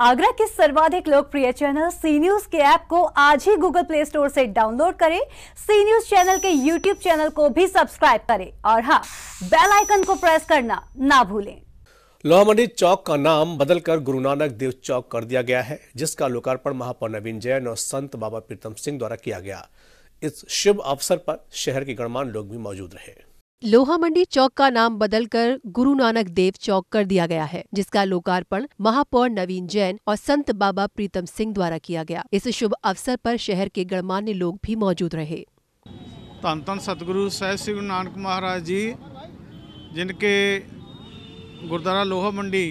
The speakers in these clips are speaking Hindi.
आगरा के सर्वाधिक लोकप्रिय चैनल सी न्यूज के ऐप को आज ही गूगल प्ले स्टोर से डाउनलोड करें सी न्यूज चैनल के यूट्यूब चैनल को भी सब्सक्राइब करें और हाँ बेल आइकन को प्रेस करना ना भूलें लोहमंडी चौक का नाम बदलकर गुरु नानक देव चौक कर दिया गया है जिसका लोकार्पण महापौर नवीन जैन और संत बाबा प्रीतम सिंह द्वारा किया गया इस शुभ अवसर पर शहर के गणमान लोग भी मौजूद रहे लोहा मंडी चौक का नाम बदलकर गुरु नानक देव चौक कर दिया गया है जिसका लोकार्पण महापौर नवीन जैन और संत बाबा प्रीतम सिंह द्वारा किया गया इस शुभ अवसर पर शहर के गणमान्य लोग भी मौजूद रहे धन धन सतगुरु सह श्री गुरु नानक महाराज जी जिनके गुरुद्वारा लोहा मंडी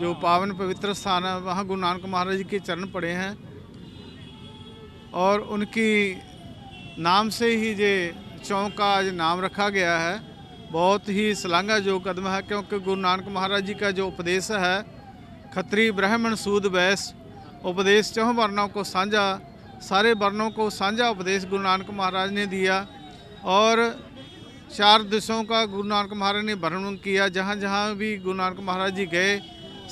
जो पावन पवित्र स्थान है वहाँ गुरु नानक महाराज जी के चरण पड़े हैं और उनकी नाम से ही ये चौक का आज नाम रखा गया है बहुत ही शलाघा जो कदम है क्योंकि गुरु नानक महाराज जी का जो उपदेश है खत्री ब्राह्मण सूद बैस उपदेश चौह वर्णों को साझा सारे वर्णों को साझा उपदेश गुरु नानक महाराज ने दिया और चार दिशों का गुरु नानक महाराज ने वर्णन किया जहाँ जहाँ भी गुरु नानक महाराज जी गए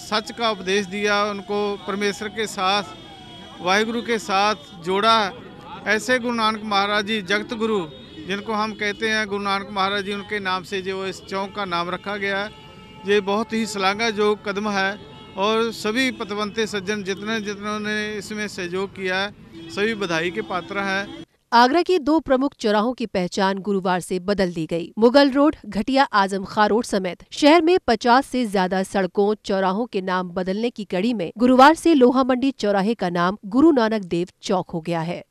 सच का उपदेश दिया उनको परमेश्वर के साथ वाहिगुरु के साथ जोड़ा ऐसे गुरु नानक महाराज जी जगत गुरु जिनको हम कहते हैं गुरु नानक महाराज जी उनके नाम से जो इस चौक का नाम रखा गया है ये बहुत ही सलांगा जो कदम है और सभी पतवंते सज्जन जितने जितने ने इसमें सहयोग किया है सभी बधाई के पात्र हैं आगरा के दो प्रमुख चौराहों की पहचान गुरुवार से बदल दी गई। मुगल रोड घटिया आजम खा रोड समेत शहर में 50 से ज्यादा सड़कों चौराहों के नाम बदलने की कड़ी में गुरुवार से लोहा मंडी चौराहे का नाम गुरु नानक देव चौक हो गया है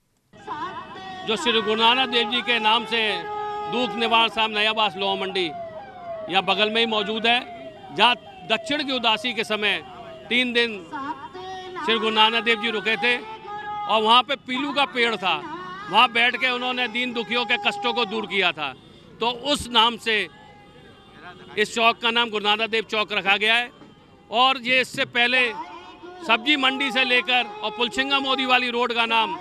जो श्री गुरु नानक देव जी के नाम से दूध निवार साहब नयाबास लोहा मंडी यहाँ बगल में ही मौजूद है जहाँ दक्षिण की उदासी के समय तीन दिन श्री गुरु नानक देव जी रुके थे और वहाँ पे पीलू का पेड़ था वहाँ बैठ के उन्होंने दीन दुखियों के कष्टों को दूर किया था तो उस नाम से इस चौक का नाम गुरु नानक देव चौक रखा गया है और ये इससे पहले सब्जी मंडी से लेकर और पुलछिंगा मोदी वाली रोड का नाम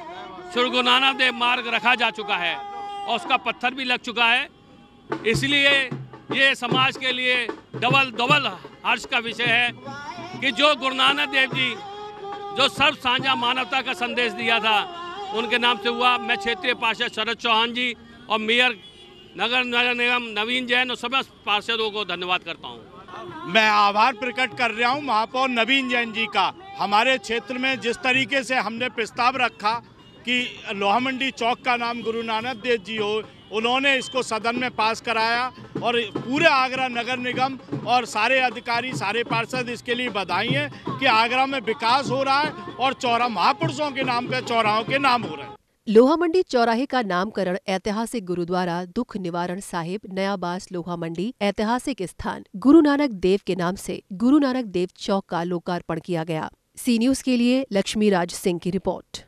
श्री गुरु नानक देव मार्ग रखा जा चुका है और उसका पत्थर भी लग चुका है इसलिए ये समाज के लिए डबल डबल हर्ष का विषय है कि जो गुरु नानक देव जी जो सर्व साझा मानवता का संदेश दिया था उनके नाम से हुआ मैं क्षेत्रीय पार्षद शरद चौहान जी और मेयर नगर नगर निगम नवीन जैन और समस्त पार्षदों को धन्यवाद करता हूँ मैं आभार प्रकट कर रहा हूँ महापौर नवीन जैन जी का हमारे क्षेत्र में जिस तरीके से हमने प्रस्ताव रखा कि लोहा मंडी चौक का नाम गुरु नानक देव जी हो उन्होंने इसको सदन में पास कराया और पूरे आगरा नगर निगम और सारे अधिकारी सारे पार्षद इसके लिए बधाई हैं कि आगरा में विकास हो रहा है और चौरा महापुरुषों के नाम पे चौराहों के नाम हो रहे हैं लोहा मंडी चौराहे का नामकरण ऐतिहासिक गुरुद्वारा दुख निवारण साहिब नयाबास लोहा मंडी ऐतिहासिक स्थान गुरु नानक देव के नाम से गुरु नानक देव चौक का लोकार्पण किया गया सी न्यूज के लिए लक्ष्मी राज सिंह की रिपोर्ट